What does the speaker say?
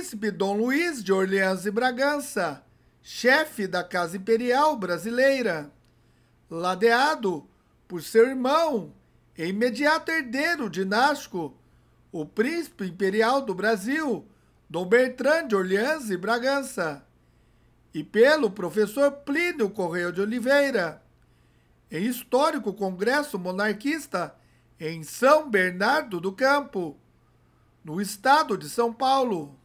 príncipe Dom Luís de Orleans e Bragança, chefe da Casa Imperial Brasileira, ladeado por seu irmão e imediato herdeiro dinástico, o príncipe imperial do Brasil, Dom Bertrand de Orleans e Bragança, e pelo professor Plínio Correia de Oliveira, em histórico congresso monarquista em São Bernardo do Campo, no estado de São Paulo.